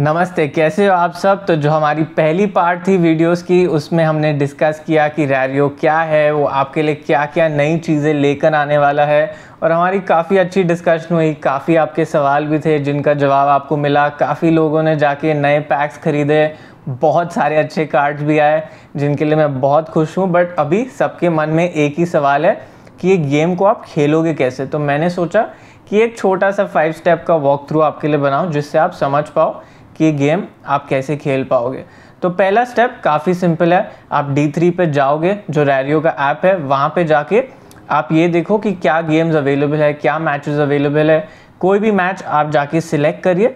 नमस्ते कैसे हो आप सब तो जो हमारी पहली पार्ट थी वीडियोस की उसमें हमने डिस्कस किया कि रैरियो क्या है वो आपके लिए क्या क्या नई चीज़ें लेकर आने वाला है और हमारी काफ़ी अच्छी डिस्कशन हुई काफ़ी आपके सवाल भी थे जिनका जवाब आपको मिला काफ़ी लोगों ने जाके नए पैक्स ख़रीदे बहुत सारे अच्छे कार्ड्स भी आए जिनके लिए मैं बहुत खुश हूँ बट अभी सबके मन में एक ही सवाल है कि ये गेम को आप खेलोगे कैसे तो मैंने सोचा कि एक छोटा सा फाइव स्टेप का वॉक थ्रू आपके लिए बनाऊँ जिससे आप समझ पाओ कि गेम आप कैसे खेल पाओगे तो पहला स्टेप काफ़ी सिंपल है आप D3 पे जाओगे जो रैरियो का ऐप है वहाँ पे जाके आप ये देखो कि क्या गेम्स अवेलेबल है क्या मैचेस अवेलेबल है कोई भी मैच आप जाके सिलेक्ट करिए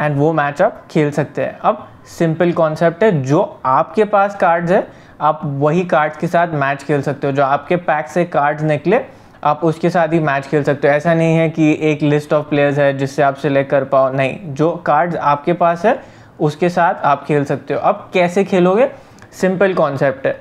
एंड वो मैच आप खेल सकते हैं अब सिंपल कॉन्सेप्ट है जो आपके पास कार्ड्स है आप वही कार्ड्स के साथ मैच खेल सकते हो जो आपके पैक से कार्ड्स निकले आप उसके साथ ही मैच खेल सकते हो ऐसा नहीं है कि एक लिस्ट ऑफ प्लेयर्स है जिससे आप सिलेक्ट कर पाओ नहीं जो कार्ड्स आपके पास है उसके साथ आप खेल सकते हो अब कैसे खेलोगे सिंपल कॉन्सेप्ट है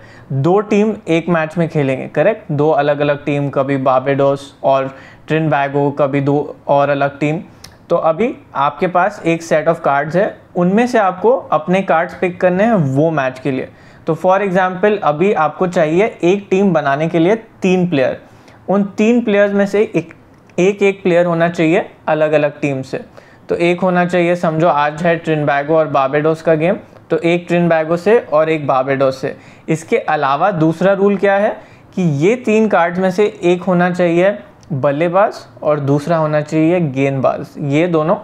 दो टीम एक मैच में खेलेंगे करेक्ट दो अलग अलग टीम कभी बाबेडोस और ट्रिन बैगो कभी दो और अलग टीम तो अभी आपके पास एक सेट ऑफ कार्ड्स है उनमें से आपको अपने कार्ड्स पिक करने हैं वो मैच के लिए तो फॉर एग्ज़ाम्पल अभी आपको चाहिए एक टीम बनाने के लिए तीन प्लेयर उन तीन प्लेयर्स में से एक एक, एक प्लेयर होना चाहिए अलग अलग टीम से तो एक होना चाहिए समझो आज है ट्रिनबैगो और बाबेडोस का गेम तो एक ट्रिनबैगो से और एक बाबेडोस से इसके अलावा दूसरा रूल क्या है कि ये तीन कार्ड में से एक होना चाहिए बल्लेबाज और दूसरा होना चाहिए गेंदबाज ये दोनों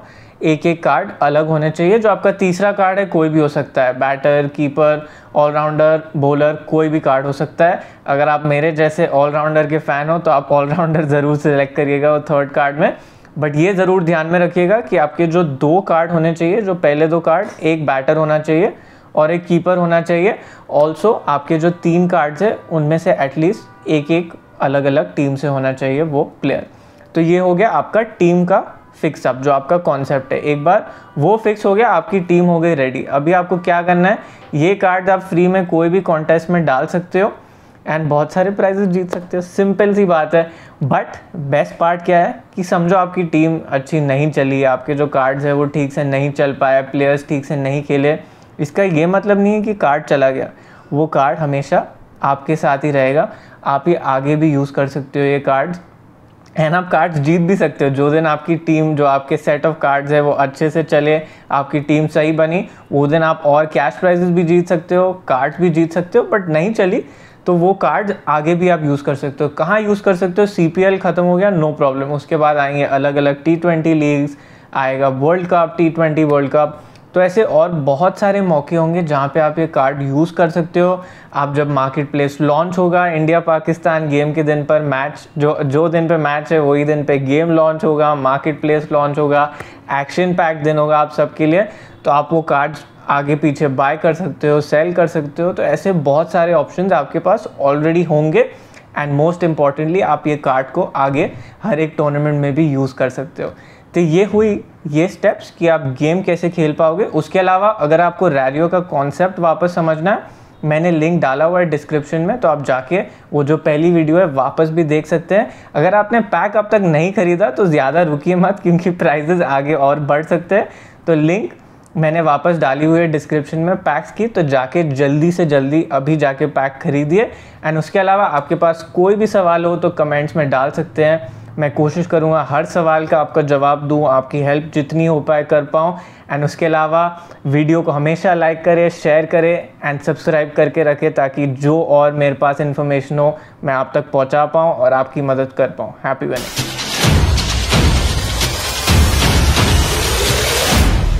एक एक कार्ड अलग होने चाहिए जो आपका तीसरा कार्ड है कोई भी हो सकता है बैटर कीपर ऑलराउंडर बॉलर कोई भी कार्ड हो सकता है अगर आप मेरे जैसे ऑलराउंडर के फ़ैन हो तो आप ऑलराउंडर ज़रूर सेलेक्ट करिएगा वो थर्ड कार्ड में बट ये ज़रूर ध्यान में रखिएगा कि आपके जो दो कार्ड होने चाहिए जो पहले दो कार्ड एक बैटर होना चाहिए और एक कीपर होना चाहिए ऑल्सो आपके जो तीन कार्ड्स हैं उनमें से एटलीस्ट एक एक अलग अलग टीम से होना चाहिए वो प्लेयर तो ये हो गया आपका टीम का फिक्स अप जो आपका कॉन्सेप्ट है एक बार वो फिक्स हो गया आपकी टीम हो गई रेडी अभी आपको क्या करना है ये कार्ड आप फ्री में कोई भी कॉन्टेस्ट में डाल सकते हो एंड बहुत सारे प्राइजेस जीत सकते हो सिंपल सी बात है बट बेस्ट पार्ट क्या है कि समझो आपकी टीम अच्छी नहीं चली आपके जो कार्ड्स है वो ठीक से नहीं चल पाया प्लेयर्स ठीक से नहीं खेले इसका ये मतलब नहीं है कि कार्ड चला गया वो कार्ड हमेशा आपके साथ ही रहेगा आप ये आगे भी यूज़ कर सकते हो ये कार्ड्स एंड आप कार्ड्स जीत भी सकते हो जो दिन आपकी टीम जो आपके सेट ऑफ कार्ड्स है वो अच्छे से चले आपकी टीम सही बनी वो दिन आप और कैश प्राइजेस भी जीत सकते हो कार्ड्स भी जीत सकते हो बट नहीं चली तो वो कार्ड आगे भी आप यूज़ कर सकते हो कहाँ यूज़ कर सकते हो सी ख़त्म हो गया नो प्रॉब्लम उसके बाद आएंगे अलग अलग टी ट्वेंटी लीग्स आएगा world cup T twenty world cup तो ऐसे और बहुत सारे मौके होंगे जहाँ पे आप ये कार्ड यूज़ कर सकते हो आप जब मार्केट प्लेस लॉन्च होगा इंडिया पाकिस्तान गेम के दिन पर मैच जो जो दिन पे मैच है वही दिन पे गेम लॉन्च होगा मार्केट प्लेस लॉन्च होगा एक्शन पैक दिन होगा आप सबके लिए तो आप वो कार्ड्स आगे पीछे बाय कर सकते हो सेल कर सकते हो तो ऐसे बहुत सारे ऑप्शन आपके पास ऑलरेडी होंगे एंड मोस्ट इम्पॉर्टेंटली आप ये कार्ड को आगे हर एक टूर्नामेंट में भी यूज़ कर सकते हो तो ये हुई ये स्टेप्स कि आप गेम कैसे खेल पाओगे उसके अलावा अगर आपको रैलियो का कॉन्सेप्ट वापस समझना है मैंने लिंक डाला हुआ है डिस्क्रिप्शन में तो आप जाके वो जो पहली वीडियो है वापस भी देख सकते हैं अगर आपने पैक अब तक नहीं खरीदा तो ज़्यादा रुकिए मत क्योंकि प्राइजेज़ आगे और बढ़ सकते हैं तो लिंक मैंने वापस डाली हुई है डिस्क्रिप्शन में पैक्स की तो जाके जल्दी से जल्दी अभी जाके पैक खरीदिए एंड उसके अलावा आपके पास कोई भी सवाल हो तो कमेंट्स में डाल सकते हैं मैं कोशिश करूँगा हर सवाल का आपका जवाब दूँ आपकी हेल्प जितनी हो पाए कर पाऊँ एंड उसके अलावा वीडियो को हमेशा लाइक करें शेयर करें एंड सब्सक्राइब करके रखें ताकि जो और मेरे पास इन्फॉर्मेशन हो मैं आप तक पहुँचा पाऊँ और आपकी मदद कर पाऊँ हैप्पी वेनिंग